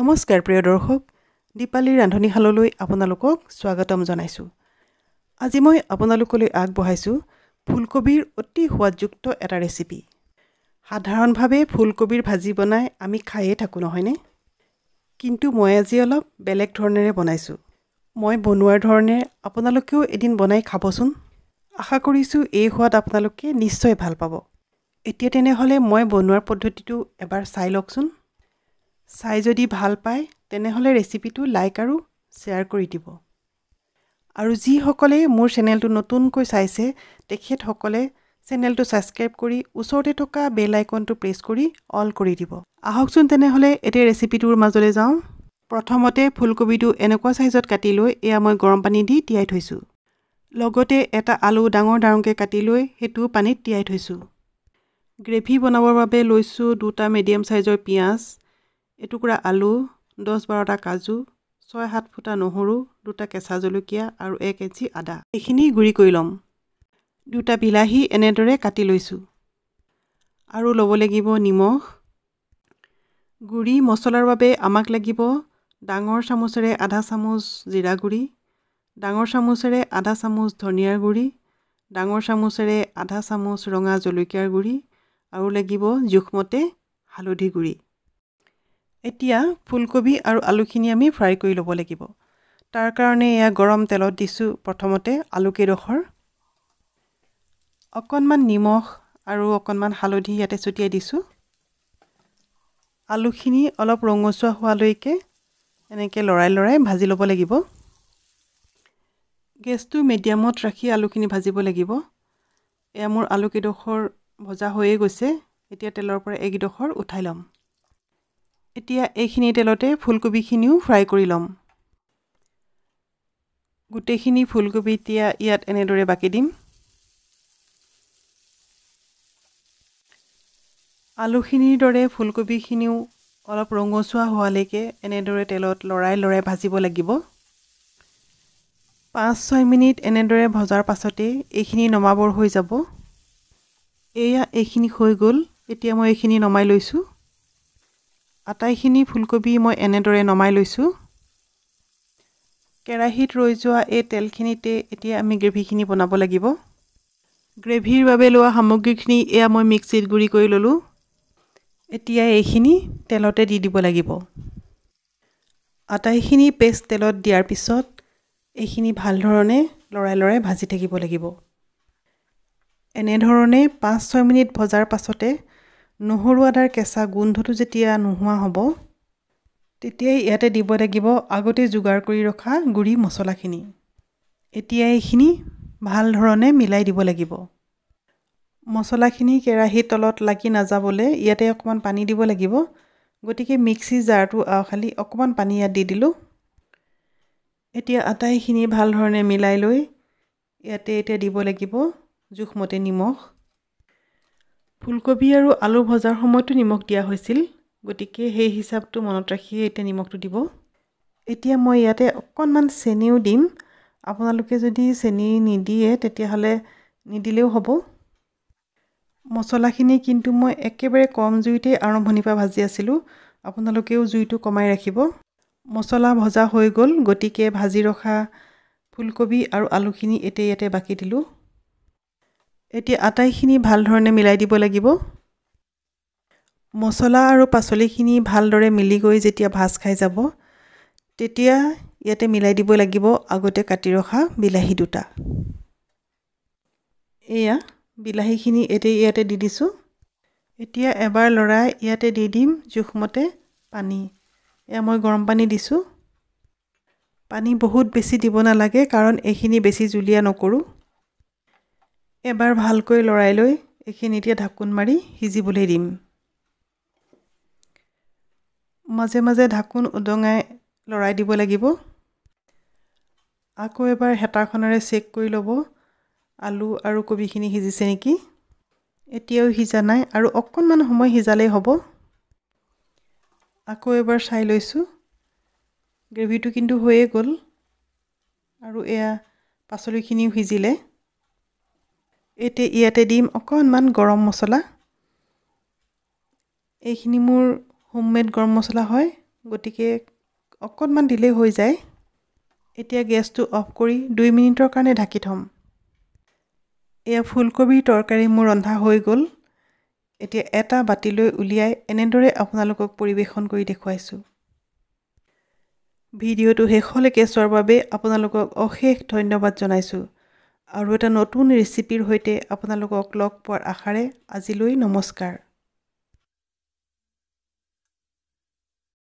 নমস্কাৰ প্ৰিয় দৰ্শক দীপালীৰ ৰান্ধনীশাললৈ আপোনালোকক স্বাগতম জনাইছোঁ আজি মই আপোনালোকলৈ আগবঢ়াইছোঁ ফুলকবিৰ অতি সোৱাদযুক্ত এটা ৰেচিপি সাধাৰণভাৱে ফুলকবিৰ ভাজি বনাই আমি খায়ে থাকোঁ নহয়নে কিন্তু মই আজি অলপ বেলেগ ধৰণেৰে বনাইছোঁ মই বনোৱাৰ ধৰণে আপোনালোকেও এদিন বনাই খাবচোন আশা কৰিছোঁ এই সোৱাদ আপোনালোকে নিশ্চয় ভাল পাব এতিয়া তেনেহ'লে মই বনোৱাৰ পদ্ধতিটো এবাৰ চাই লওকচোন চাই যদি ভাল পায় তেনেহ'লে ৰেচিপিটো লাইক আৰু শ্বেয়াৰ কৰি দিব আৰু যিসকলে মোৰ চেনেলটো নতুনকৈ চাইছে তেখেতসকলে চেনেলটো ছাবস্ক্ৰাইব কৰি ওচৰতে থকা বেল আইকনটো প্ৰেছ কৰি অল কৰি দিব আহকচোন তেনেহ'লে এতিয়া ৰেচিপিটোৰ মাজলৈ যাওঁ প্ৰথমতে ফুলকবিটো এনেকুৱা ছাইজত কাটি লৈ এয়া মই গৰম পানী দি তিয়াই থৈছোঁ লগতে এটা আলু ডাঙৰ ডাঙৰকৈ কাটি লৈ সেইটো পানীত তিয়াই থৈছোঁ গ্ৰেভি বনাবৰ বাবে লৈছোঁ দুটা মিডিয়াম চাইজৰ পিঁয়াজ এটুকুৰা আলু দহ বাৰটা কাজু ছয় সাত ফুটা নহৰু দুটা কেঁচা জলকীয়া আৰু এক কেজি আদা এইখিনি গুড়ি কৰি ল'ম দুটা বিলাহী এনেদৰে কাটি লৈছোঁ আৰু ল'ব লাগিব নিমখ গুড়ি মছলাৰ বাবে আমাক লাগিব ডাঙৰ চামুচেৰে আধা চামুচ জিৰা গুড়ি ডাঙৰ চামুচেৰে আধা চামুচ ধনিয়াৰ গুড়ি ডাঙৰ চামুচেৰে আধা চামুচ ৰঙা জলকীয়াৰ গুড়ি আৰু লাগিব জোখমতে হালধি গুড়ি এতিয়া ফুলকবি আৰু আলুখিনি আমি ফ্ৰাই কৰি ল'ব লাগিব তাৰ কাৰণে এয়া গৰম তেলত দিছোঁ প্ৰথমতে আলুকেইডোখৰ অকণমান নিমখ আৰু অকণমান হালধি ইয়াতে ছটিয়াই দিছোঁ আলুখিনি অলপ ৰঙচুৱা হোৱালৈকে এনেকৈ লৰাই লৰাই ভাজি ল'ব লাগিব গেছটো মিডিয়ামত ৰাখি আলুখিনি ভাজিব লাগিব এয়া মোৰ আলুকেইডোখৰ ভজা হৈয়ে গৈছে এতিয়া তেলৰ পৰা এইকেইডোখৰ উঠাই ল'ম এতিয়া এইখিনি তেলতে ফুলকবিখিনিও ফ্ৰাই কৰি ল'ম গোটেইখিনি ফুলকবি এতিয়া ইয়াত এনেদৰে বাকি দিম আলুখিনিৰ দৰে ফুলকবিখিনিও অলপ ৰঙচুৱা হোৱালৈকে এনেদৰে তেলত লৰাই লৰাই ভাজিব লাগিব পাঁচ ছয় মিনিট এনেদৰে ভজাৰ পাছতেই এইখিনি নমাবৰ হৈ যাব এয়া এইখিনি হৈ গ'ল এতিয়া মই এইখিনি নমাই লৈছোঁ আটাইখিনি ফুলকবি মই এনেদৰে নমাই লৈছোঁ কেৰাহীত ৰৈ যোৱা এই তেলখিনিতে এতিয়া আমি গ্ৰেভিখিনি বনাব লাগিব গ্ৰেভিৰ বাবে লোৱা সামগ্ৰীখিনি এয়া মই মিক্সিত গুড়ি কৰি ল'লোঁ এতিয়া এইখিনি তেলতে দি দিব লাগিব আটাইখিনি পেষ্ট তেলত দিয়াৰ পিছত এইখিনি ভাল ধৰণে লৰাই লৰাই ভাজি থাকিব লাগিব এনেধৰণে পাঁচ ছয় মিনিট ভজাৰ পাছতে নহৰু আদাৰ কেঁচা গোন্ধটো যেতিয়া নোহোৱা হ'ব তেতিয়াই ইয়াতে দিব লাগিব আগতে যোগাৰ কৰি ৰখা গুড়ি মছলাখিনি এতিয়া এইখিনি ভাল ধৰণে মিলাই দিব লাগিব মছলাখিনি কেৰাহীৰ তলত লাগি নাযাবলৈ ইয়াতে অকণমান পানী দিব লাগিব গতিকে মিক্সি জাৰটো খালি অকণমান পানী ইয়াত দি দিলোঁ এতিয়া আটাইখিনি ভাল ধৰণে মিলাই লৈ ইয়াতে এতিয়া দিব লাগিব জোখমতে নিমখ ফুলকবি আৰু আলু ভজাৰ সময়তো নিমখ দিয়া হৈছিল গতিকে সেই হিচাপটো মনত ৰাখিয়ে এতিয়া নিমখটো দিব এতিয়া মই ইয়াতে অকণমান চেনিও দিম আপোনালোকে যদি চেনি নিদিয়ে তেতিয়াহ'লে নিদিলেও হ'ব মছলাখিনি কিন্তু মই একেবাৰে কম জুইতে আৰম্ভণিৰ পৰা ভাজি আছিলোঁ আপোনালোকেও জুইটো কমাই ৰাখিব মছলা ভজা হৈ গ'ল গতিকে ভাজি ৰখা ফুলকবি আৰু আলুখিনি এতিয়া ইয়াতে বাকি দিলোঁ এতিয়া আটাইখিনি ভাল ধৰণে মিলাই দিব লাগিব মছলা আৰু পাচলিখিনি ভালদৰে মিলি গৈ যেতিয়া ভাজ খাই যাব তেতিয়া ইয়াতে মিলাই দিব লাগিব আগতে কাটি ৰখা বিলাহী দুটা এয়া বিলাহীখিনি এতিয়া ইয়াতে দি দিছোঁ এতিয়া এবাৰ লৰাই ইয়াতে দি দিম জোখমতে পানী এয়া মই গৰম পানী দিছোঁ পানী বহুত বেছি দিব নালাগে কাৰণ এইখিনি বেছি জুলীয়া নকৰোঁ এবাৰ ভালকৈ লৰাই লৈ এইখিনি এতিয়া ঢাকোন মাৰি সিজিবলৈ দিম মাজে মাজে ঢাকোন উদঙাই লৰাই দিব লাগিব আকৌ এবাৰ হেতাখনেৰে চেক কৰি ল'ব আলু আৰু কবিখিনি সিজিছে নেকি এতিয়াও সিজা নাই আৰু অকণমান সময় সিজালেই হ'ব আকৌ এবাৰ চাই লৈছোঁ গ্ৰেভিটো কিন্তু হৈয়ে গ'ল আৰু এয়া পাচলিখিনিও সিজিলে এতিয়া ইয়াতে দিম অকণমান গৰম মছলা এইখিনি মোৰ হোমমেড গৰম মছলা হয় গতিকে অকণমান দিলেই হৈ যায় এতিয়া গেছটো অফ কৰি দুই মিনিটৰ কাৰণে ঢাকি থ'ম এয়া ফুলকবিৰ তৰকাৰী মোৰ ৰন্ধা হৈ গ'ল এতিয়া এটা বাতিলৈ উলিয়াই এনেদৰে আপোনালোকক পৰিৱেশন কৰি দেখুৱাইছোঁ ভিডিঅ'টো শেষলৈকে চোৱাৰ বাবে আপোনালোকক অশেষ ধন্যবাদ জনাইছোঁ আৰু এটা নতুন ৰেচিপিৰ সৈতে আপোনালোকক লগ পোৱাৰ আশাৰে আজিলৈ নমস্কাৰ